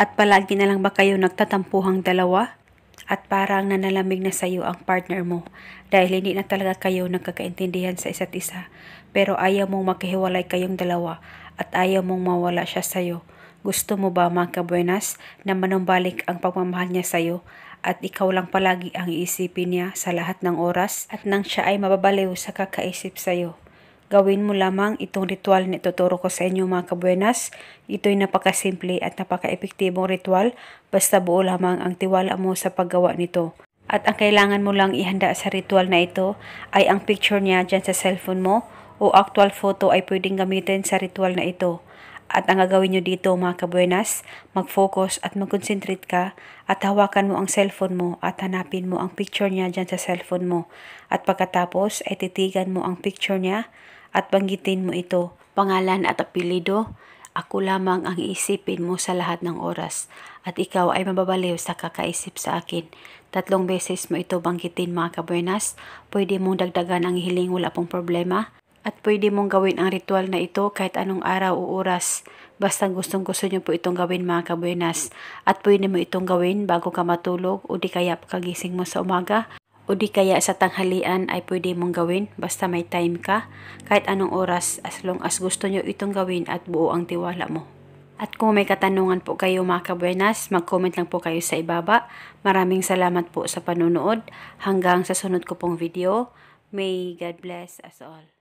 At palagi na lang ba kayo nagtatampuhang dalawa? At parang nanalamig na sa iyo ang partner mo dahil hindi na talaga kayo nagkakaintindihan sa isa't isa. Pero ayaw mong maghiwalay kayong dalawa at ayaw mong mawala siya sa iyo. Gusto mo ba mga kabuenas na manumbalik ang pagmamahal niya sa iyo at ikaw lang palagi ang iisipin niya sa lahat ng oras at nang siya ay mababaliw sa kakaisip sa iyo? Gawin mo lamang itong ritual na ituturo ko sa inyo mga kabuenas. Ito'y napakasimple at napaka-epektibong ritual basta buo lamang ang tiwala mo sa paggawa nito. At ang kailangan mo lang ihanda sa ritual na ito ay ang picture niya dyan sa cellphone mo o actual photo ay pwedeng gamitin sa ritual na ito. At ang gagawin nyo dito mga kabuenas, mag-focus at mag-concentrate ka at hawakan mo ang cellphone mo at hanapin mo ang picture niya dyan sa cellphone mo. At pagkatapos ay titigan mo ang picture niya at banggitin mo ito. Pangalan at apelido, ako lamang ang iisipin mo sa lahat ng oras at ikaw ay mababaliw sa kakaisip sa akin. Tatlong beses mo ito banggitin mga kabuenas, pwede mong dagdagan ang hiling wala pong problema. At pwede mong gawin ang ritual na ito kahit anong araw o oras. Basta gustong gusto nyo po itong gawin mga kabuenas. At pwede mo itong gawin bago ka matulog o di kaya pagkagising mo sa umaga. O di kaya sa tanghalian ay pwede mong gawin basta may time ka. Kahit anong oras as long as gusto nyo itong gawin at buo ang tiwala mo. At kung may katanungan po kayo mga kabuenas, mag-comment lang po kayo sa ibaba. Maraming salamat po sa panunood. Hanggang sa sunod ko pong video. May God bless us all.